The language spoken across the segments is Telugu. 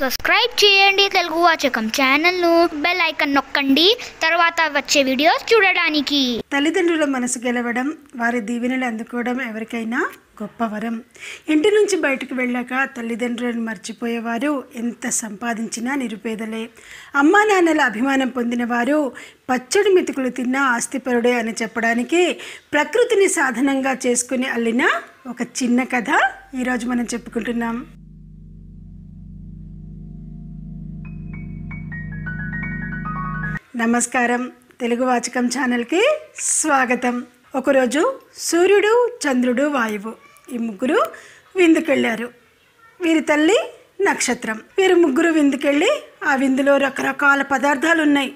సబ్స్క్రైబ్ చేయండి తెలుగు వాచకం ఛానల్ను బెల్ ఐకన్ నొక్కండి తర్వాత వచ్చే వీడియోస్ చూడడానికి తల్లిదండ్రుల మనసు గెలవడం వారి దీవెనలు అందుకోవడం ఎవరికైనా గొప్ప వరం ఇంటి నుంచి బయటకు వెళ్ళాక తల్లిదండ్రులను మర్చిపోయేవారు ఎంత సంపాదించినా నిరుపేదలే అమ్మా నాన్నల అభిమానం పొందినవారు పచ్చడి మెతుకులు తిన్నా ఆస్తిపరుడే అని చెప్పడానికి ప్రకృతిని సాధనంగా చేసుకుని అల్లిన ఒక చిన్న కథ ఈరోజు మనం చెప్పుకుంటున్నాం నమస్కారం తెలుగు వాచకం ఛానల్కి స్వాగతం ఒకరోజు సూర్యుడు చంద్రుడు వాయువు ఈ ముగ్గురు విందుకెళ్ళారు వీరి తల్లి నక్షత్రం వీరు ముగ్గురు విందుకెళ్ళి ఆ విందులో రకరకాల పదార్థాలు ఉన్నాయి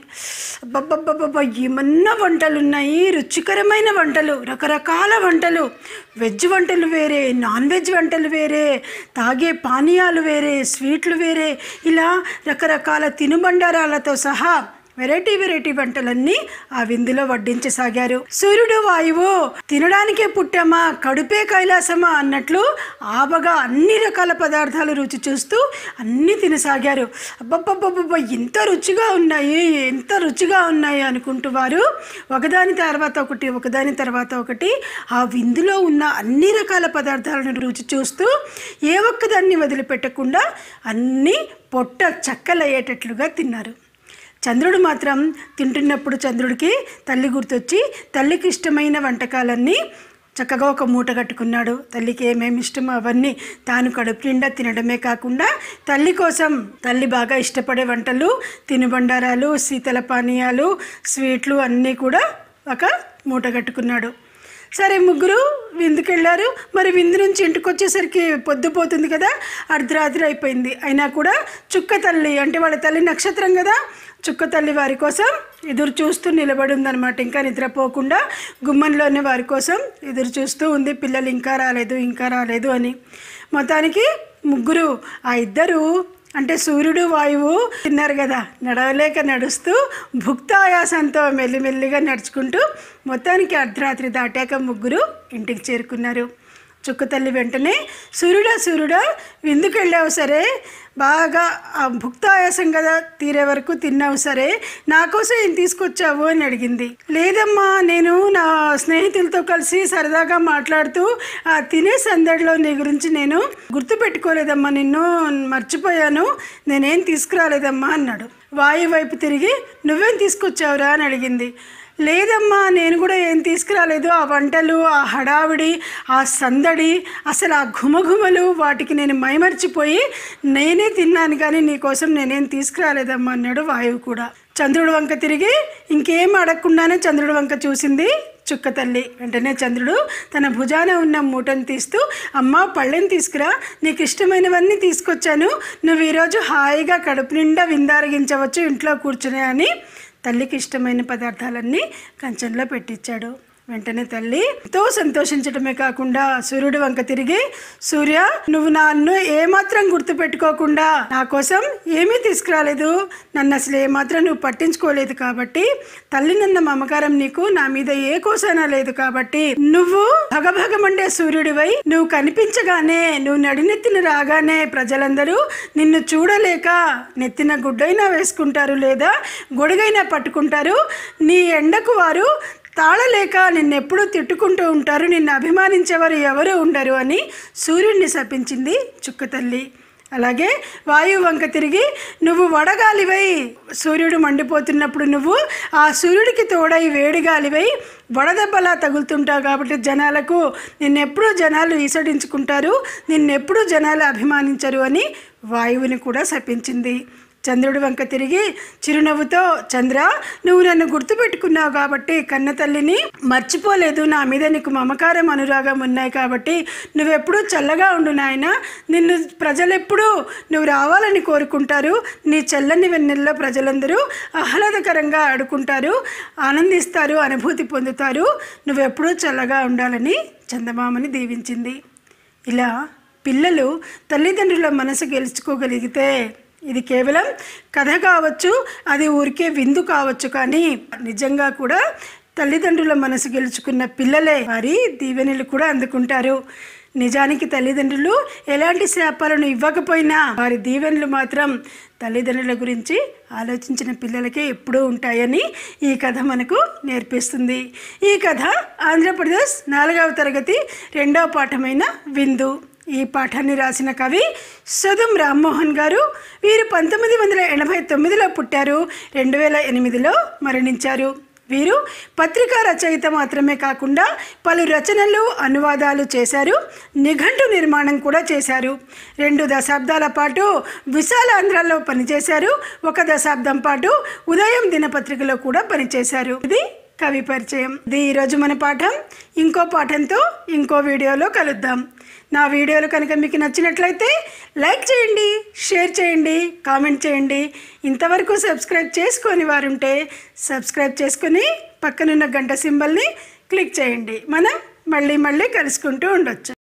అబ్బబ్బబ్బబ్బ ఏమన్నా వంటలు ఉన్నాయి రుచికరమైన వంటలు రకరకాల వంటలు వెజ్ వంటలు వేరే నాన్ వెజ్ వంటలు వేరే తాగే పానీయాలు వేరే స్వీట్లు వేరే ఇలా రకరకాల తినుబండారాలతో సహా వెరైటీ వెరైటీ వంటలన్నీ ఆ విందులో వడ్డించసాగారు సూర్యుడు వాయువు తినడానికే పుట్టామా కడుపే కైలాసమా అన్నట్లు ఆబగా అన్ని రకాల పదార్థాలు రుచి చూస్తూ అన్నీ తినసాగారు అబ్బబ్బబ్బబ్బ ఎంత రుచిగా ఉన్నాయి ఎంత రుచిగా ఉన్నాయి అనుకుంటూ వారు ఒకదాని తర్వాత ఒకటి ఒకదాని తర్వాత ఒకటి ఆ విందులో ఉన్న అన్ని రకాల పదార్థాలను రుచి చూస్తూ ఏ ఒక్కదాన్ని వదిలిపెట్టకుండా అన్నీ పొట్ట చక్కలయ్యేటట్లుగా తిన్నారు చంద్రుడు మాత్రం తింటున్నప్పుడు చంద్రుడికి తల్లి గుర్తొచ్చి తల్లికి ఇష్టమైన వంటకాలన్నీ చక్కగా ఒక మూట కట్టుకున్నాడు తల్లికి ఏమేమి ఇష్టమో అవన్నీ తాను కడుపు నిండా తినడమే కాకుండా తల్లి కోసం తల్లి బాగా ఇష్టపడే వంటలు తినుబండారాలు శీతల పానీయాలు స్వీట్లు అన్నీ కూడా ఒక మూట కట్టుకున్నాడు సరే ముగ్గురు విందుకెళ్ళారు మరి విందు నుంచి ఇంటికి వచ్చేసరికి పొద్దుపోతుంది కదా అర్ధరాత్రి అయిపోయింది అయినా కూడా చుక్క తల్లి అంటే వాళ్ళ తల్లి నక్షత్రం కదా చుక్క తల్లి వారి కోసం ఎదురు చూస్తూ నిలబడి ఉందనమాట ఇంకా నిద్రపోకుండా గుమ్మంలోనే వారి కోసం ఎదురు చూస్తూ ఉంది పిల్లలు ఇంకా రాలేదు ఇంకా రాలేదు అని మొత్తానికి ముగ్గురు ఆ ఇద్దరు అంటే సూర్యుడు వాయువు తిన్నారు కదా నడవలేక నడుస్తూ భుక్తాయాసంతో మెల్లిమెల్లిగా నడుచుకుంటూ మొత్తానికి అర్ధరాత్రి దాటాక ముగ్గురు ఇంటికి చేరుకున్నారు చుక్క తల్లి వెంటనే సూర్యుడా సూర్యుడా విందుకెళ్ళావు సరే బాగా భుక్తాయాసం కదా తీరే వరకు తిన్నావు సరే నా కోసం ఏం తీసుకొచ్చావు అని అడిగింది లేదమ్మా నేను నా స్నేహితులతో కలిసి సరదాగా మాట్లాడుతూ ఆ తినే సందడిలో నీ గురించి నేను గుర్తుపెట్టుకోలేదమ్మా నిన్ను మర్చిపోయాను నేనేం తీసుకురాలేదమ్మా అన్నాడు వాయు వైపు తిరిగి నువ్వేం తీసుకొచ్చావురా అని అడిగింది లేదమ్మా నేను కూడా ఏం తీసుకురాలేదు ఆ వంటలు ఆ హడావిడి ఆ సందడి అసలు ఆ ఘుమఘుమలు వాటికి నేను మైమర్చిపోయి నేనే తిన్నాను కానీ నీకోసం నేనేం తీసుకురాలేదమ్మా అన్నాడు వాయువు కూడా చంద్రుడు వంక తిరిగి ఇంకేం అడగకుండానే చంద్రుడు వంక చూసింది చుక్క తల్లి వెంటనే చంద్రుడు తన భుజాన ఉన్న మూటను తీస్తూ అమ్మ పళ్ళెం తీసుకురా నీకు ఇష్టమైనవన్నీ తీసుకొచ్చాను నువ్వు ఈరోజు హాయిగా కడుపు నిండా విందారగించవచ్చు ఇంట్లో కూర్చునే అని తల్లికి ఇష్టమైన పదార్థాలన్నీ కంచంలో పెట్టించాడు వెంటనే తల్లి ఎంతో సంతోషించడమే కాకుండా సూర్యుడి వంక తిరిగి సూర్య నువ్వు నన్ను ఏమాత్రం గుర్తుపెట్టుకోకుండా నా కోసం ఏమీ తీసుకురాలేదు నన్ను అసలు ఏమాత్రం నువ్వు పట్టించుకోలేదు కాబట్టి తల్లి నన్న మమకారం నీకు నా మీద ఏ కోసైనా లేదు కాబట్టి నువ్వు భగభగమండే సూర్యుడివై నువ్వు కనిపించగానే నువ్వు నడినెత్తిన రాగానే ప్రజలందరూ నిన్ను చూడలేక నెత్తిన గుడ్డైనా వేసుకుంటారు లేదా గొడుగైనా పట్టుకుంటారు నీ ఎండకు వారు తాళలేక నిన్నెప్పుడూ తిట్టుకుంటూ ఉంటారు నిన్ను అభిమానించేవారు ఎవరు ఉండరు అని సూర్యుడిని శపించింది చుక్కతల్లి అలాగే వాయువు వంక తిరిగి నువ్వు వడగాలివై సూర్యుడు మండిపోతున్నప్పుడు నువ్వు ఆ సూర్యుడికి తోడై వేడిగాలివై వడదెబ్బలా తగులుతుంటావు కాబట్టి జనాలకు నిన్నెప్పుడు జనాలు ఈసడించుకుంటారు నిన్నెప్పుడు జనాలు అభిమానించరు అని వాయువుని కూడా శపించింది చంద్రుడి వంక తిరిగి చిరునవ్వుతో చంద్ర నువ్వు నన్ను గుర్తుపెట్టుకున్నావు కాబట్టి కన్న తల్లిని మర్చిపోలేదు నా మీద నీకు మమకారం అనురాగం ఉన్నాయి కాబట్టి నువ్వెప్పుడూ చల్లగా ఉండు నాయన నిన్ను ప్రజలెప్పుడూ నువ్వు రావాలని కోరుకుంటారు నీ చల్లని వెన్నెల్లో ప్రజలందరూ ఆహ్లాదకరంగా ఆడుకుంటారు ఆనందిస్తారు అనుభూతి పొందుతారు నువ్వెప్పుడూ చల్లగా ఉండాలని చందమామని దీవించింది ఇలా పిల్లలు తల్లిదండ్రుల మనసు గెలుచుకోగలిగితే ఇది కేవలం కథ కావచ్చు అది ఊరికే విందు కావచ్చు కానీ నిజంగా కూడా తల్లిదండ్రుల మనసు గెలుచుకున్న పిల్లలే వారి దీవెనలు కూడా అందుకుంటారు నిజానికి తల్లిదండ్రులు ఎలాంటి శాపాలను ఇవ్వకపోయినా వారి దీవెనలు మాత్రం తల్లిదండ్రుల గురించి ఆలోచించిన పిల్లలకే ఎప్పుడూ ఉంటాయని ఈ కథ మనకు నేర్పిస్తుంది ఈ కథ ఆంధ్రప్రదేశ్ నాలుగవ తరగతి రెండవ పాఠమైన విందు ఈ పాఠాన్ని రాసిన కవి సదుం రామ్మోహన్ గారు వీరు పంతొమ్మిది వందల ఎనభై తొమ్మిదిలో పుట్టారు రెండు వేల ఎనిమిదిలో మరణించారు వీరు పత్రికా రచయిత మాత్రమే కాకుండా పలు రచనలు అనువాదాలు చేశారు నిఘంటు నిర్మాణం కూడా చేశారు రెండు దశాబ్దాల పాటు విశాలాంధ్రలో పనిచేశారు ఒక దశాబ్దం పాటు ఉదయం దినపత్రికలో కూడా పనిచేశారు ఇది కవి పరిచయం ఇది ఈరోజు మన పాఠం ఇంకో పాఠంతో ఇంకో వీడియోలో కలుద్దాం నా వీడియోలు కనుక మీకు నచ్చినట్లయితే లైక్ చేయండి షేర్ చేయండి కామెంట్ చేయండి ఇంతవరకు సబ్స్క్రైబ్ చేసుకొని వారుంటే సబ్స్క్రైబ్ చేసుకుని పక్కనున్న గంట సింబల్ని క్లిక్ చేయండి మనం మళ్ళీ మళ్ళీ కలుసుకుంటూ ఉండొచ్చు